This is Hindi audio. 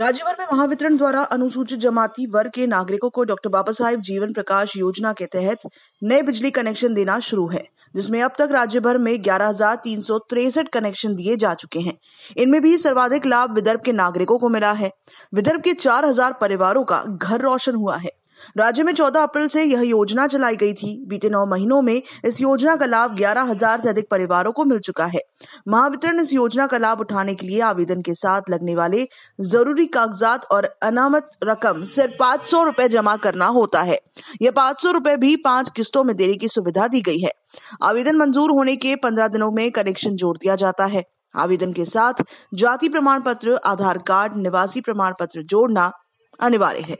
राज्यभर में महावितरण द्वारा अनुसूचित जमाती वर्ग के नागरिकों को डॉक्टर बाबा साहेब जीवन प्रकाश योजना के तहत नए बिजली कनेक्शन देना शुरू है जिसमें अब तक राज्य भर में ग्यारह कनेक्शन दिए जा चुके हैं इनमें भी सर्वाधिक लाभ विदर्भ के नागरिकों को मिला है विदर्भ के चार परिवारों का घर रोशन हुआ है राज्य में 14 अप्रैल से यह योजना चलाई गई थी बीते नौ महीनों में इस योजना का लाभ 11,000 से अधिक परिवारों को मिल चुका है महावितरण इस योजना का लाभ उठाने के लिए आवेदन के साथ लगने वाले जरूरी कागजात और अनामत रकम सिर्फ पाँच सौ रूपए जमा करना होता है यह पाँच सौ रूपए भी पांच किस्तों में देने की सुविधा दी गई है आवेदन मंजूर होने के पंद्रह दिनों में कनेक्शन जोड़ दिया जाता है आवेदन के साथ जाति प्रमाण पत्र आधार कार्ड निवासी प्रमाण पत्र जोड़ना अनिवार्य है